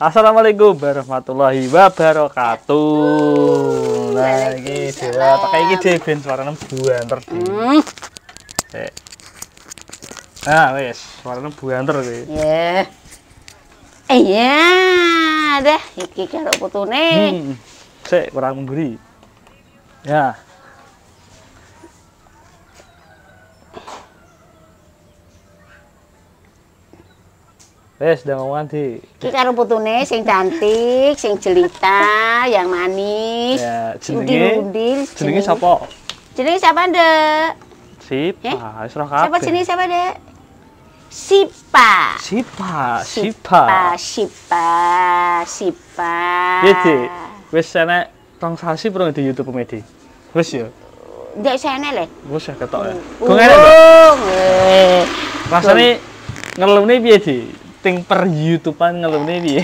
Assalamualaikum warahmatullahi wabarakatuh. Nah, ini dhewe pakai iki dhewe ben suarane buanter. Sik. Hmm. Nah, wis, suarane buanter kuwi. Nggih. Iya. iya, deh iki karo putune. Hmm. Sik, kurang mburi. Ya. Wes udah ngomong nanti. Ki karo putune sing cantik, sing jelita, yang manis. Ya, jenenge. Jenenge sapa? Jenenge sapa, Ndek? Sipa, ya? ah, eh? Siapa? Sapa jenenge sapa, Ndek? Sipa. Sipa, Sipa. Sipa, Sipa. Iya, Dek. Wes enek tong sasi pernah di YouTube komedi. Wes ya. Ndek sene le. Wes ya ketok ya. Uh, Kok ngene? Uh, Rasane ngelune piye, Dek? ting per YouTubean nih piye?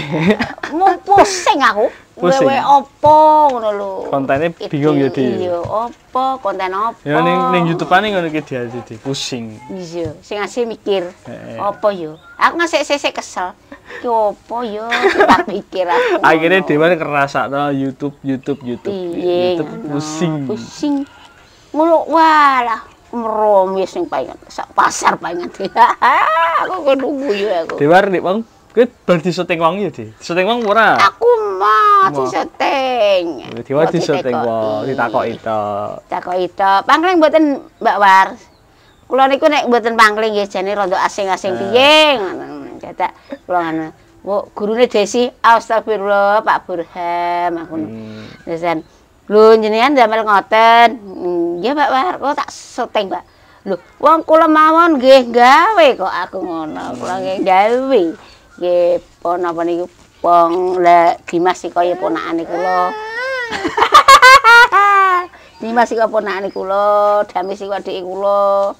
Mau pusing aku. Pusing. Wewe opo ngono lho. Kontene bingung ya, Di. Iya, opo, konten opo. Ya ning ning YouTubean ning ngono iki Di, Di, pusing. Iya, sing asih mikir. He Opo yo. Aku ngasih sesek kesel. Ki opo yo, tak mikir aku. Akhirnya Dewan kerasa no, YouTube, YouTube, YouTube. Iya, YouTube pusing. Pusing. Mulu lah meromi sing pengen sak pasar pengen aku kok nunggu ya aku diwar nih bang kau bar di syuting wong ya di syuting wong murah aku mah di syuting dewar di syuting wong di tako itu tako itu pangling buatin mbak war kalau niku nek buatin pangling ya jadi rondo asing asing pieng kata pulangan bu guru nih desi astagfirullah pak burhan aku hmm. nesan lu jenengan jamel ngoten hmm. Nggih, Pak Wahar, tak syuting, Pak. Lho, wong kula mawon nggih gawe kok aku ngono, kula nggih gawe. Nggih, ponapa niku wong le Dimas iki kaya ponakane kula. Dimas iki ponakane kula, Damis iki adike kula.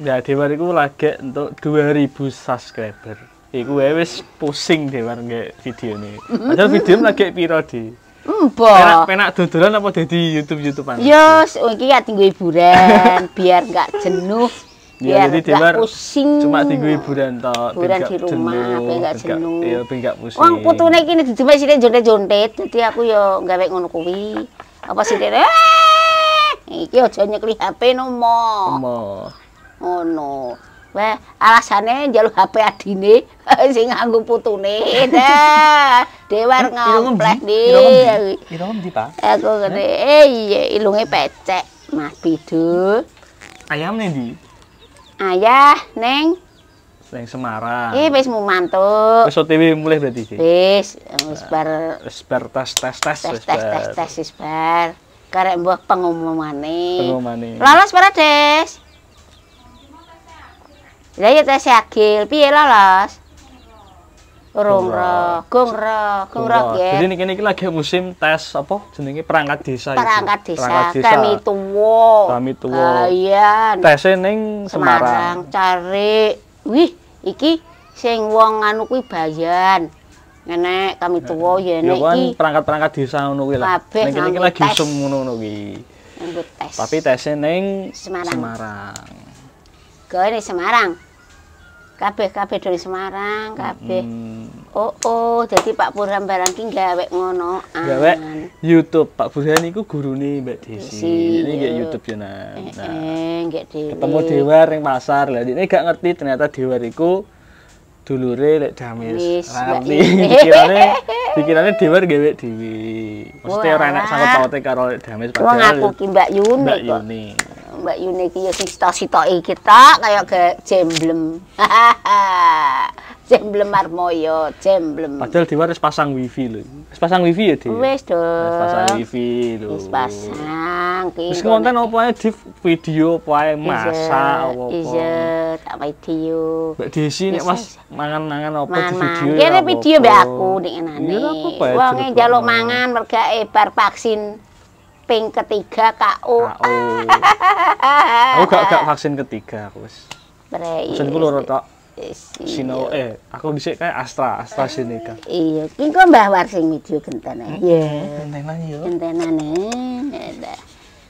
Ya Dewar iku lagi untuk 2000 subscriber. Iku wis pusing Dewar nggih videone. Padahal video lagi piro, Dik? Mbok. Penak, penak dodolan apa dadi YouTube-YouTubean? Yo, oh, iki ya tinggu hiburan biar enggak jenuh. biar enggak pusing. Cuma tinggu hiburan to, hiburan di rumah, enggak jenuh. Iya, enggak pusing. Wong putune kini dijeme sine jontet-jontet, dadi aku yo gawe ngono kuwi. Apa sih eh! dia? Iki aja nyekli HP nomo. Nomo. Ngono. Wah, alasane njaluk HP adine sing nganggo putune. Dewar ngompleh iki. Aku ngene. Eh, iya, ilunge pecek. Mati du. Ayam nih di. Ayah, Neng. Neng Semarang. Eh, wis mumantuk. Wis OTW mulih berarti. Wis, wis bar wis bar tes tes tes tes tes tes wis bar. Karek mbuh pengumumane. Pengumumane. Lolos para, Des. Lah iya teh sagil, piye lolos? Urung ro, gung ro, gung ro ya. Jadi ini, lagi musim tes apa? Jenenge perangkat desa perangkat Desa. Perangkat desa. Kami tuwo. Kami tuwo. Ah, iya. Tes ning Semarang. cari. Wih, iki sing wong anu kuwi bayan. Ngene kami tuwo ya nek perangkat-perangkat desa ngono kuwi lah. Ning kene lagi musim ngono-ngono kuwi. Tapi tes ning Semarang. Semarang. dari Semarang kabeh kabeh dari Semarang kabeh hmm. oh oh jadi Pak Burhan barang ki gawe ngono gawe YouTube Pak Burhan niku nih Mbak Desi ini gak iya. YouTube ya nah, eh, nah. Eh, ketemu Dewa ring pasar lah ini gak ngerti ternyata Dewa iku dulure lek damis ngerti iya. pikirane pikirane Dewa gawe dewi. mesti ora enak sangkut paute karo lek damis padahal wong aku ya. ki Mbak Yuni Mbak Yuni Mbak Yuni dia ya sing kita kayak ke jemblem. jemblem Marmoyo, jemblem. Padahal di wis pasang wifi loh, pasang wifi ya, Dewa? pasang wifi loh. Wis pasang. Terus konten apa aja di video apa ae iya, masa apa? Iya, tak video. Mbak Desi nih iya, Mas iya. mangan-mangan apa di video. Kene ya video mbak aku nek ngene. Wong njaluk mangan mereka ebar vaksin ping ketiga KO. KO. aku gak gak vaksin ketiga aku wis. Vaksin ku iya loro tok. Sino iya. eh aku bisa kayak Astra, AstraZeneca. Iya, ki kok Mbah War sing video gentene. Hmm? Iya. Gentenan yo. Iya. Gentenane.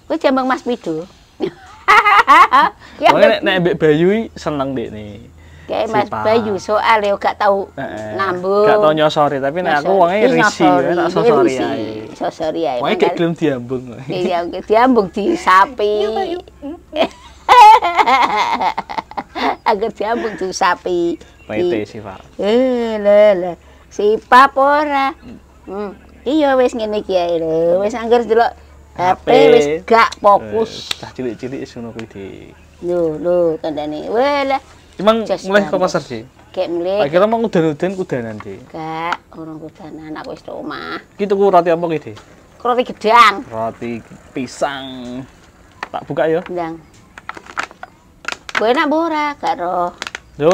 Kuwi jambang Mas Pido. Ya nek nek Mbak Bayu seneng nih kayak Mas Sipa. Bayu soal ya gak tahu eh, nambung gak tahu nyosori tapi nek aku wonge risi tak sosori ae sosori ae wonge gak gelem diambung iya diambung di sapi Agak diambung di sapi pete sih Pak eh le le si papora hmm. iya wis ngene iki ae lho wis anggar delok HP wis gak eh, fokus cah cilik-cilik ngono kuwi di lho lho kandhane weh cuman mulai ke pasar sih? Kayak mulai. Akhirnya emang udah udan kudanan deh. Enggak, orang nana, aku istirahat. kita gitu, tuku roti apa gitu? Roti gedang. Roti pisang. Tak buka ya. Gedang. Gue enak bora, kak roh. Yo,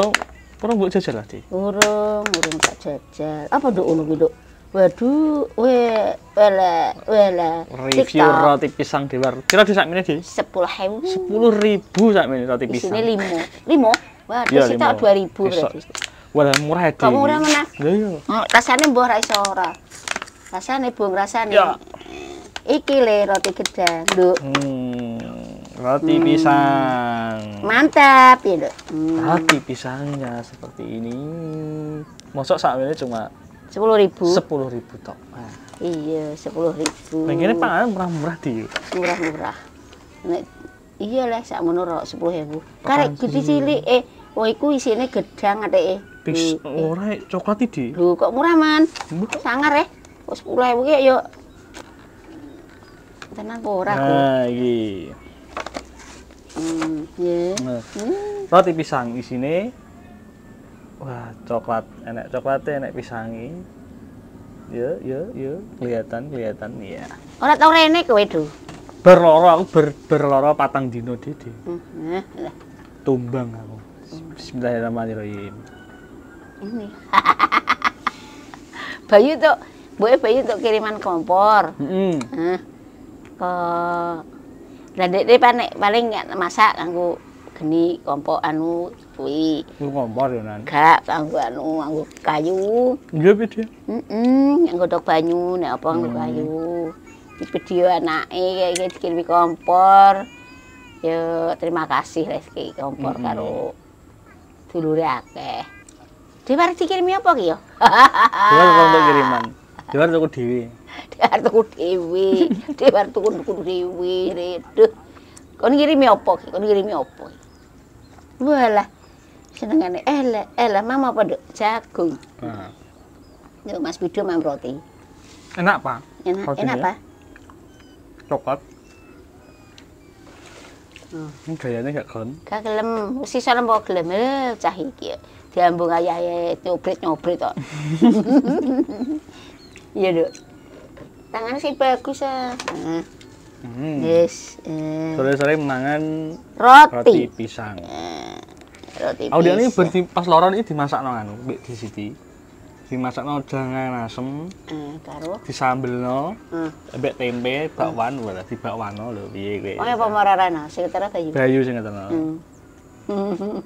kurang buat jajal lah, Dek. kurang tak jajal. Apa dok? ngono gitu? Waduh, we, wala, wala. Review TikTok. roti pisang di luar. Kira di ribu, sepuluh ribu sak sakmene roti pisang. sini limo. Limo? Wah, iya, ya, tak 2000 berarti. Wah, murah itu. Kamu murah mana? Iya. Oh, rasane mbuh ra iso ora. Rasane bung rasane. Ya. Iki le roti gedang, Nduk. Hmm. Roti hmm. pisang. Mantap ya, Nduk. Hmm. Roti pisangnya seperti ini. Mosok sakmene cuma sepuluh ribu sepuluh ribu tok nah. iya sepuluh ribu pengennya panganan murah-murah di murah-murah Nek iya lah sak menurut sepuluh ribu karek gede cilik eh Oh, iku isine gedang eh Pis hmm. ora coklat iki. lu kok murah, Man? Sangar eh. sepuluh ribu ya yo. Tenan apa ora aku? Nah, iki. Hmm, yeah. Nah. Hmm. Roti pisang sini wah coklat enak coklatnya enak pisangi ya ya ya kelihatan kelihatan ya orang tau rene kowe do berloro aku ber, berloro patang dino dede -hmm. Eh, eh. tumbang aku Bismillahirrahmanirrahim. Ini. Bayu tuh, Bu Bayu tuh kiriman kompor. Mm -hmm. nah, ke dan paling enggak nggak masak nganggu geni kompor anu kuwi. kompor ya nan. Gak aku anu aku kayu. Iya piye? Heeh, nganggo tok banyu nek apa nganggo kayu. Iki dia anake kayak gitu, kirim kompor. Yo terima kasih Reski kompor mm -hmm. karo dulure akeh. Dewar dikirimi apa ki yo? Dewar tuku kiriman. Dewar tuku dhewe. Dewar tuku dhewe. Dewar tuku tuku dhewe. Reduh. Kon ngirimi apa ki? Kon ngirimi apa? Walah. Senengane elek, eh, elek eh, mama apa, Dok? Jagung. Heeh. Nah. Yo Mas Bido mam roti. Enak, Pak. Enak, enak, ya. Pak. Coklat. Kayaknya Gayane gak gelem. Gak gelem, bawa lembo gelem eh, cah iki. Diambung ayahnya, nyobret-nyobret kok. Iya, Dok. Tangan sih bagus ya Hmm. Yes. Hmm. Sore-sore mangan roti. roti pisang. Oh Roti pisang. ini berarti pas loron ini dimasak nang anu, di siti dimasakno jangan asem eh karo disambelno hmm. mbek tempe bakwan hmm. wala dibakwanno lho piye kowe oh apa mararana nah, sing ketara bayu bayu sing ketara hmm.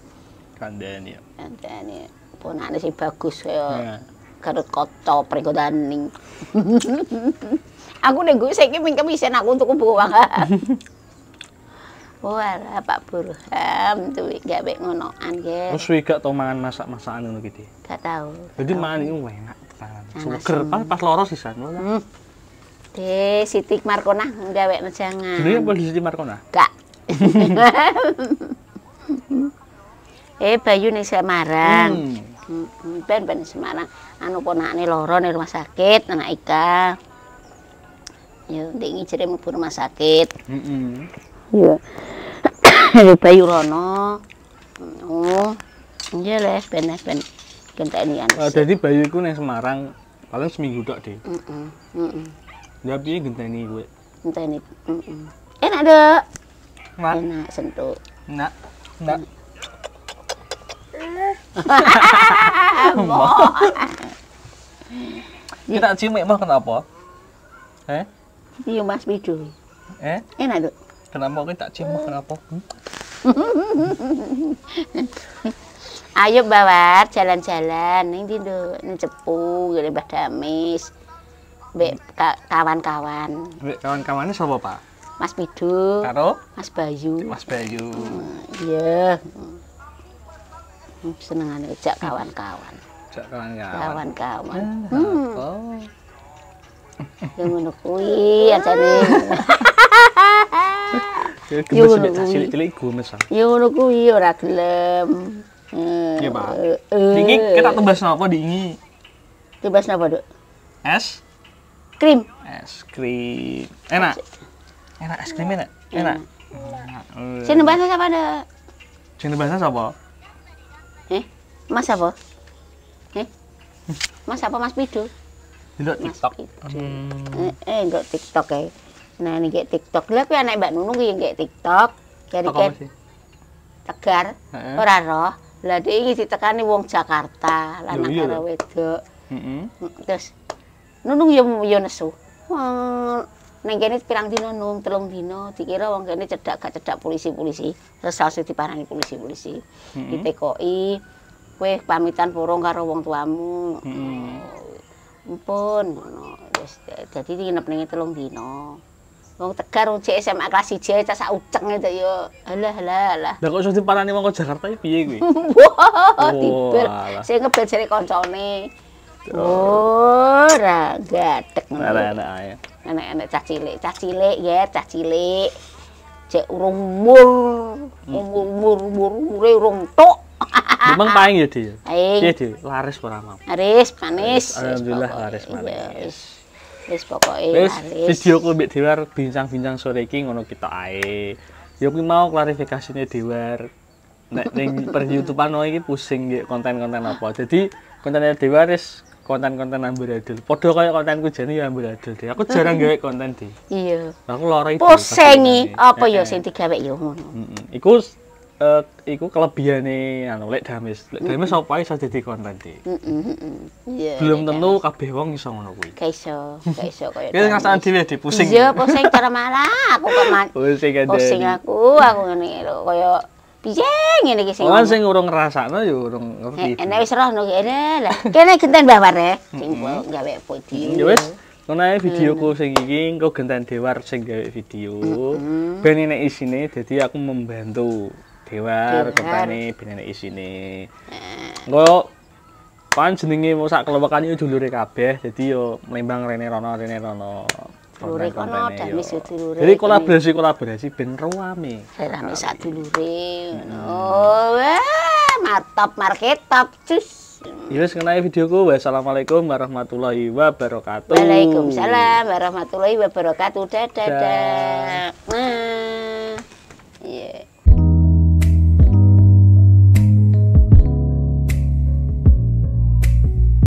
kandhani ya kandhani ponane sih bagus kaya nah. karo kocok, pergodani aku nek gue saiki mingkem isen aku untuk buah Walah Pak Burham tuh gawe ngonoan ge. Wis gak tau mangan masak-masakan ngono gitu. Gak tau. Jadi mangan iku enak tenan. Suger pas pas loro sisan. Hmm. De Siti Markona gawe ngejangan. Jadi apa di Siti Markona? Gak. eh Bayu nih Semarang. Hmm. Hmm, hmm. Ben ben Semarang. Anu ponakane loro nih rumah sakit anak Ika. Yo ya, ndek ngijere mlebu rumah sakit. Heeh. -mm. Hmm. Iya. Bayurono ngono oh, iya le ben ben gentenian uh, jadi Bayu iku nang Semarang paling seminggu tok deh heeh mm heeh -mm. ya piye genteni kowe genteni heeh mm enak deh Mak. enak sentuh enak enak Kita cium mau kenapa? Eh? Cium Mas Pido. Eh? Enak, Dok. Kenapa kita tak cium kenapa? Hmm? Ayo bawar jalan-jalan ning ndi nduk ning Cepu ngene Mbah Damis. Mbek kawan-kawan. Mbek kawan-kawane sapa, Pak? Mas Pidu. Karo? Mas Bayu. Mas Bayu. Hmm, iya. Hmm, Senengane ajak kawan-kawan. ajak kawan-kawan. Kawan-kawan. Hmm. Oh. yang ngono kuwi ajane. Ya ngono kuwi. ora gelem. Iya, Pak. Eh, eh, eh. Iki kita tumbas napa dingi? Tumbas napa, Dok? Es krim. Es krim. Enak. Enak es krim enak. Enak. Sini bahasa siapa, Dok? Sini bahasa siapa? Eh, Mas apa? Eh? Hmm. Mas apa Mas Pido? Delok TikTok. Hmm. Eh, enggak TikTok ya nah ini kayak tiktok lah tapi anak mbak nunung yang kayak tiktok dari kayak tegar ora roh lah dia ini nih wong Jakarta lanang iya karo wedok mm, terus nunung ya ya nesu neng kene pirang dino nung telung dino dikira wong kene cedak gak cedak polisi-polisi terus langsung diparani polisi-polisi Mm-mm. ditekoi kowe pamitan porong karo wong tuamu Heeh. ampun ngono terus dadi nginep ning telung dino Wong Tegar wong cek kelas 1 ae cah sak uceng itu e, yo. Alah alah alah. Lah kok iso diparani wong Jakarta iki piye kuwi? Wah, oh, tibel. saya ngebel jare koncone. Ora gatek. Ora enak ae. Enak-enak cah cilik, cah cilik ya, cah cilik. Cek urung mul, hmm. umur umur umur Memang paing ya, Dik. Iya, Dik. Laris ora mau. Laris, panis Alhamdulillah laris panis wis pokoke ya, wis videoku mbek Dewar bincang-bincang sore iki ngono kita ae ya kuwi mau klarifikasinya Dewar nek ning per YouTubean iki pusing nggih konten-konten apa jadi kontennya Dewar wis konten-konten adil podo kaya kontenku jane ya amburadul deh aku jarang gawe konten deh iya aku lara itu pusing apa ya eh, eh. sing digawe ya ngono iku Eh, iku kelebihan nih anu lek damis lek damis mm -hmm. sopai sa jadi konten belum tentu kabeh wong iso ngono kuwi kaiso kaiso kaya iki ngasaan dhewe di pusing yo pusing cara malah aku kok man pusing, pusing aku aku ngene lho kaya piye ngene iki sing wong sing urung ngrasakno yo urung ngerti eh, enek wis roh no kene lah kene genten bawar e sing gawe podium yo wis Nah, videoku hmm. sing iki engko genten dewar sing gawe video. Mm -hmm. Ben ini isine dadi aku membantu dewar kertane benene isine. Engko pan jenenge mau sak kelewekan yo dulure kabeh dadi yo mlembang rene rono rene rono. Dulure kono damis yo dulure. Jadi kolaborasi kolaborasi ben rame. Rame sak dulure ngono. Hmm. Oh, Wah, martop marketop cus. Ya wis ngenae videoku. Wassalamualaikum warahmatullahi wabarakatuh. Waalaikumsalam warahmatullahi wabarakatuh. Dadah. Dadah. Nah. Yeah.